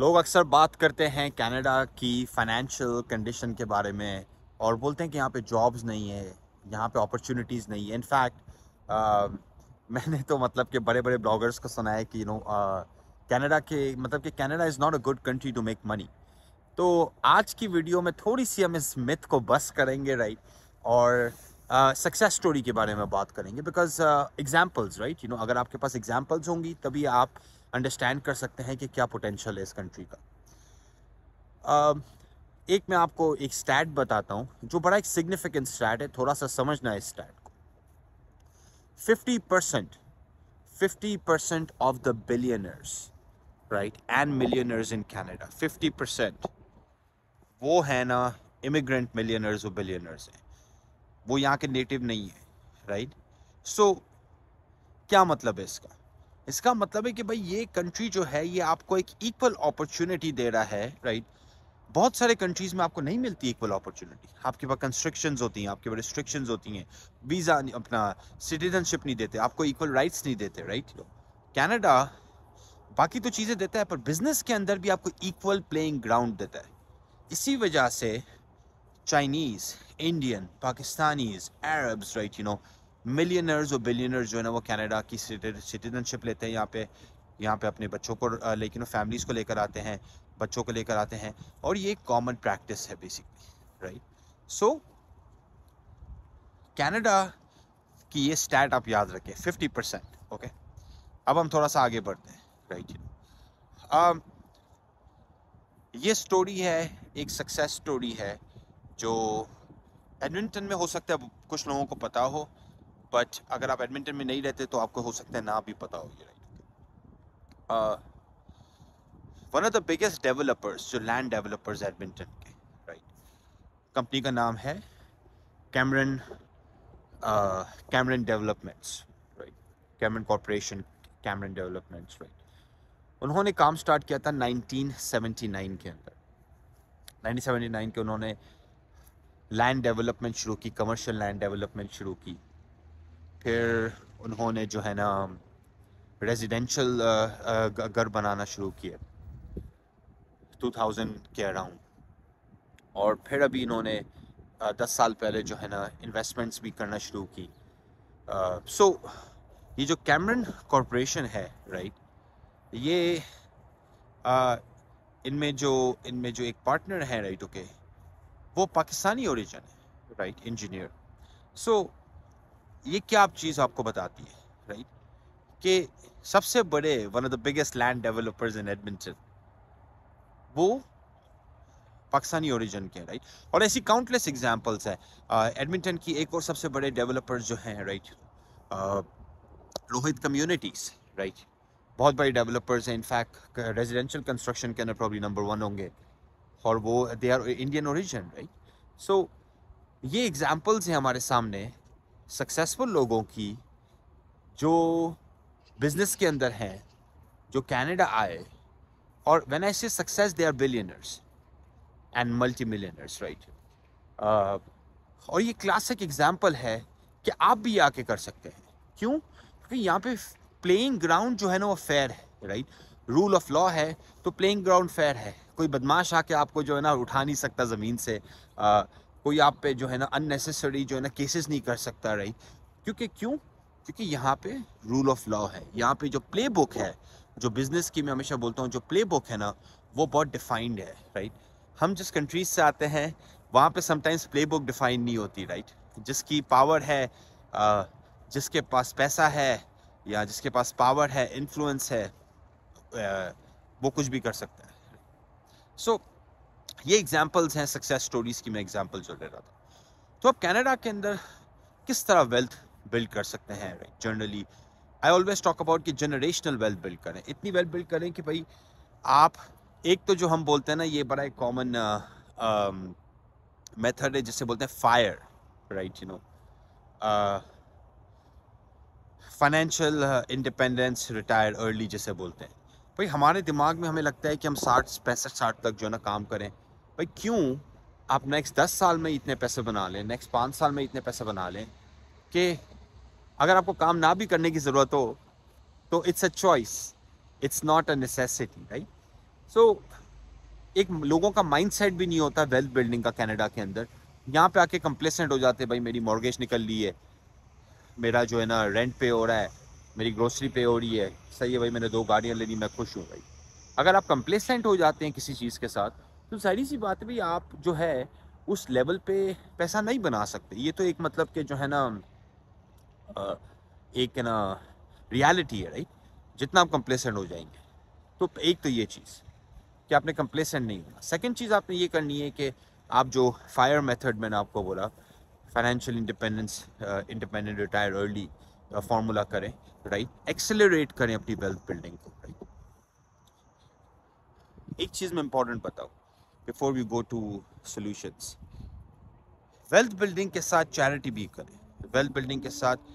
लोग अक्सर बात करते हैं कनाडा की फाइनेंशियल कंडीशन के बारे में और बोलते हैं कि यहाँ पे जॉब्स नहीं है यहाँ पे अपॉर्चुनिटीज़ नहीं है इनफैक्ट मैंने तो मतलब कि बड़े बड़े ब्लॉगर्स को सुना है कि यू नो कनाडा के मतलब कि Canada is not a good country to make money तो आज की वीडियो में थोड़ी सी हम इस मिथ को बस करेंगे राइट और सक्सेस uh, स्टोरी के बारे में बात करेंगे because examples right you know अगर आपके पास एग्जाम्पल्स होंगी तभी आप अंडरस्टैंड कर सकते हैं कि क्या पोटेंशियल है इस कंट्री का एक मैं आपको एक स्टैट बताता हूँ जो बड़ा एक सिग्निफिकेंट स्टैट है थोड़ा सा समझना है इस स्टैट को fifty percent fifty percent of the billionaires right and millionaires in Canada fifty percent वो है ना इमिग्रेंट मिलियनर्स और बिलियनर्स हैं वो यहाँ के नेटिव नहीं है राइट right? सो so, क्या मतलब है इसका इसका मतलब है कि भाई ये कंट्री जो है ये आपको एक इक्वल अपॉर्चुनिटी दे रहा है राइट बहुत सारे कंट्रीज़ में आपको नहीं मिलती इक्वल अपॉर्चुनिटी आपके पास कंस्ट्रिक्शन होती हैं आपके पास रिस्ट्रिक्शंस होती हैं वीज़ा अपना सिटीजनशिप नहीं देते आपको इक्वल राइट्स नहीं देते राइट कैनेडा बाकी तो चीज़ें देता है पर बिजनेस के अंदर भी आपको इक्वल प्लेइंग ग्राउंड देता है इसी वजह से Chinese Indian Pakistanis Arabs right you know millionaires और बिलियनर्स जो है ना वो कनाडा की सिटीजनशिप लेते हैं यहाँ पे यहाँ पे अपने बच्चों को लेकिन वो फैमिलीज़ को लेकर आते हैं बच्चों को लेकर आते हैं और ये कॉमन प्रैक्टिस है बेसिकली राइट सो कनाडा की ये स्टैट आप याद रखें फिफ्टी परसेंट ओके अब हम थोड़ा सा आगे बढ़ते हैं राइट um, ये स्टोरी है एक सक्सेस स्टोरी है जो एडमिंटन में हो सकता है कुछ लोगों को पता हो बट अगर आप एडमिंटन में नहीं रहते तो आपको हो सकता है ना भी पता हो ये right one of the biggest developers जो लैंड डेवलपर्स एडमिंटन के राइट कंपनी का नाम है Cameron Cameron developments right Cameron corporation Cameron developments right उन्होंने काम स्टार्ट किया था 1979 के अंदर 1979 के उन्होंने लैंड डेवलपमेंट शुरू की कमर्शियल लैंड डेवलपमेंट शुरू की फिर उन्होंने जो है ना रेजिडेंशल uh, uh, घर बनाना शुरू किए 2000 के अराउंड और फिर अभी इन्होंने uh, दस साल पहले जो है ना इन्वेस्टमेंट्स भी करना शुरू की सो uh, so, ये जो कैमरन कॉरपोरेशन है राइट ये uh, इनमें जो इनमें जो एक पार्टनर है राइट ओके okay, वो पाकिस्तानी ओरिजिन है राइट इंजीनियर सो ये क्या आप चीज़ आपको बताती है राइट कि सबसे बड़े one of the biggest land developers in Edmonton वो पाकिस्तानी ओरिजिन के राइट और ऐसी काउंटलेस एग्जांपल्स है एडमिंटन की एक और सबसे बड़े डेवलपर्स जो हैं राइट रोहित कम्युनिटीज़ राइट बहुत बड़े डेवलपर्स हैं इनफैक्ट रेजिडेंशियल कंस्ट्रक्शन के अंदर प्रॉब्ली नंबर वन होंगे और वो they are Indian origin right so ये एग्जाम्पल्स हैं हमारे सामने सक्सेसफुल लोगों की जो बिजनेस के अंदर हैं जो कनाडा आए और when I say success they are billionaires and multi millionaires right और ये क्लासिक एग्जाम्पल है कि आप भी आके कर सकते हैं क्यों क्योंकि यहाँ पे प्लेइंग ग्राउंड जो है ना वो फेयर है राइट रूल ऑफ लॉ है तो प्लेइंग ग्राउंड फेयर है कोई बदमाश आके आपको जो है ना उठा नहीं सकता ज़मीन से uh, कोई आप पे जो है ना अननेसेसरी जो है ना केसेस नहीं कर सकता रही क्योंकि क्यों क्योंकि यहाँ पे रूल ऑफ लॉ है यहाँ पे जो प्ले बुक है जो बिज़नेस की मैं हमेशा बोलता हूँ जो प्ले बुक है ना वो बहुत डिफाइंड है राइट हम जिस कंट्रीज से आते हैं वहाँ पे समटाइम्स प्ले बुक डिफाइंड नहीं होती राइट जिसकी पावर है जिसके पास पैसा है या जिसके पास पावर है इन्फ्लुएंस है वो कुछ भी कर सकता है सो so, ये एग्जाम्पल्स हैं सक्सेस स्टोरीज की मैं एग्जाम्पल जो ले रहा था तो आप कैनेडा के अंदर किस तरह वेल्थ बिल्ड कर सकते हैं generally I always talk about कि जनरेशनल वेल्थ बिल्ड करें इतनी वेल्थ बिल्ड करें कि भाई आप एक तो जो हम बोलते हैं ना ये बड़ा एक कॉमन मेथड है जिसे बोलते हैं FIRE right you know financial independence retire early जिसे बोलते हैं भाई हमारे दिमाग में हमें लगता है कि हम साठ पैंसठ साठ तक जो है ना काम करें भाई क्यों आप नेक्स्ट दस साल में इतने पैसे बना लें नेक्स्ट पाँच साल में इतने पैसे बना लें कि अगर आपको काम ना भी करने की ज़रूरत हो तो it's a choice it's not a necessity right so एक लोगों का माइंडसेट भी नहीं होता वेल्थ बिल्डिंग का कनाडा के अंदर यहाँ पे आके कंप्लेसेंट हो जाते हैं भाई मेरी मॉर्गेज निकल ली है मेरा जो है ना रेंट पे हो रहा है मेरी ग्रोसरी पे हो रही है सही है भाई मैंने दो गाड़ियाँ ले ली मैं खुश हूँ भाई अगर आप कंप्लेसेंट हो जाते हैं किसी चीज़ के साथ तो सारी सी बात भी आप जो है उस लेवल पे पैसा नहीं बना सकते ये तो एक मतलब कि जो है ना एक ना रियलिटी है राइट जितना आप कंप्लेसेंट हो जाएंगे तो एक तो ये चीज़ कि आपने कंप्लेसेंट नहीं होना सेकेंड चीज़ आपने ये करनी है कि आप जो फायर मेथड मैंने आपको बोला financial independence independent retire early formula करें राइट एक्सेलरेट करें अपनी वेल्थ बिल्डिंग को राइट एक चीज़ में इंपॉर्टेंट बताऊँ before we go to solutions wealth building के साथ चैरिटी भी करें वेल्थ बिल्डिंग के साथ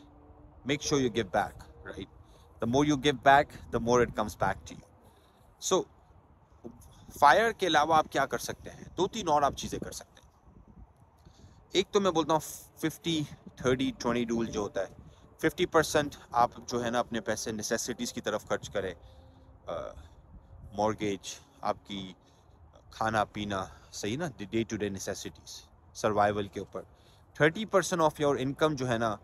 make sure you give back right the more you give back the more it comes back to you so FIRE के अलावा आप क्या कर सकते हैं दो तीन और आप चीज़ें कर सकते हैं एक तो मैं बोलता हूँ फिफ्टी थर्टी ट्वेंटी रूल जो होता है फिफ्टी परसेंट आप जो है ना अपने पैसे नेसेसिटीज़ की तरफ खर्च करें मॉर्गेज uh, आपकी खाना पीना सही ना day to day necessities survival के ऊपर thirty percent of your income जो है ना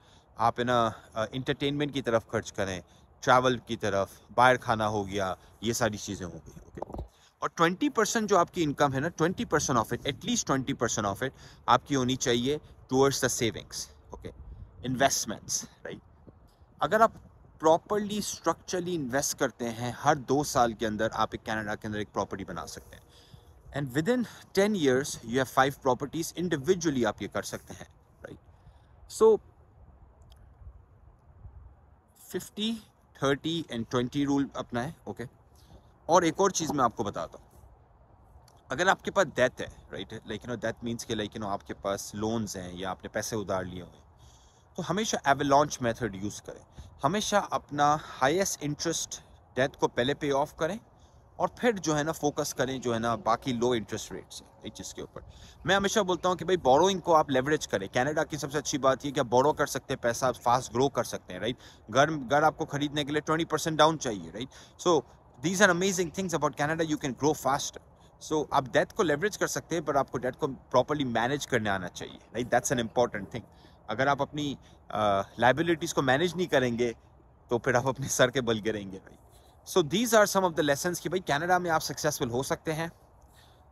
आप है ना इंटरटेनमेंट की तरफ खर्च करें ट्रैवल की तरफ बाहर खाना हो गया ये सारी चीज़ें हो गई ओके और ट्वेंटी परसेंट जो आपकी इनकम है ना twenty percent of it at least twenty percent of it आपकी होनी चाहिए towards the savings okay investments right अगर आप प्रॉपरली स्ट्रक्चरली इन्वेस्ट करते हैं हर दो साल के अंदर आप एक कैनेडा के अंदर एक प्रॉपर्टी बना सकते हैं and within ten years you have five properties individually आप ये कर सकते हैं right so fifty thirty and twenty rule अपना है ओके okay? और एक और चीज़ मैं आपको बताता हूँ अगर आपके पास डेथ है right like no debt means के लाइक नो आपके पास लोन्स हैं या आपने पैसे उधार लिए हुए तो हमेशा एवलॉन्च मेथड यूज़ करें हमेशा अपना हाईएस्ट इंटरेस्ट डेथ को पहले पे ऑफ करें और फिर जो है ना फोकस करें जो है ना बाकी लो इंटरेस्ट रेट से एक चीज़ के ऊपर मैं हमेशा बोलता हूँ कि भाई बोरोइंग को आप लेवरेज करें कनाडा की सबसे अच्छी बात यह कि आप बोरो कर सकते हैं पैसा आप फास्ट ग्रो कर सकते हैं राइट घर घर आपको खरीदने के लिए ट्वेंटी परसेंट डाउन चाहिए right so these are amazing things about Canada you can grow fast so आप डेथ को लेवरेज कर सकते हैं पर आपको डेथ को प्रॉपरली मैनेज करने आना चाहिए right that's an important thing अगर आप अपनी लाइबिलिटीज़ uh, को मैनेज नहीं करेंगे तो फिर आप अपने सर के बल गिरेंगे भाई so these are some of the lesson कि भाई कैनेडा में आप सक्सेसफुल हो सकते हैं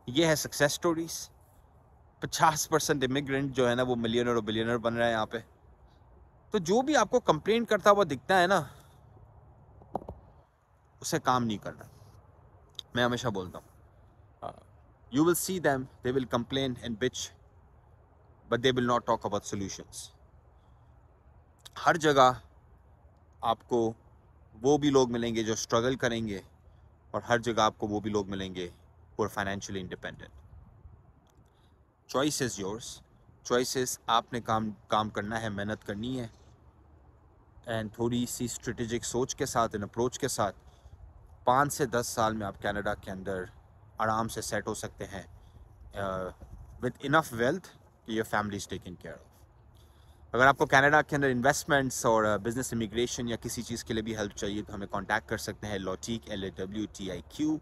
ये है सक्सेस स्टोरीज पचास परसेंट इमिग्रेंट जो है ना वो मिलियनर और बिलियनर बन रहे हैं यहाँ पे तो जो भी आपको कंप्लेंट करता हुआ दिखता है ना उसे काम नहीं करना मैं हमेशा बोलता हूँ you will see them they will complain and bitch but they will not talk about solutions हर जगह आपको वो भी लोग मिलेंगे जो स्ट्रगल करेंगे और हर जगह आपको वो भी लोग मिलेंगे who financially independent choice is yours choices आपने काम काम करना है मेहनत करनी है एंड थोड़ी सी स्ट्रेटेजिक सोच के साथ एंड अप्रोच के साथ पाँच से दस साल में आप कनाडा के अंदर आराम से सेट हो सकते हैं with enough wealth your family is taking care of अगर आपको कनाडा के अंदर इन्वेस्टमेंट्स और बिजनेस uh, इमिग्रेशन या किसी चीज़ के लिए भी हेल्प चाहिए तो हमें कांटेक्ट कर सकते हैं Lawtiq L A W T I Q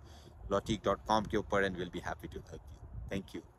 Lawtiq dot com के ऊपर and will be happy to help you thank you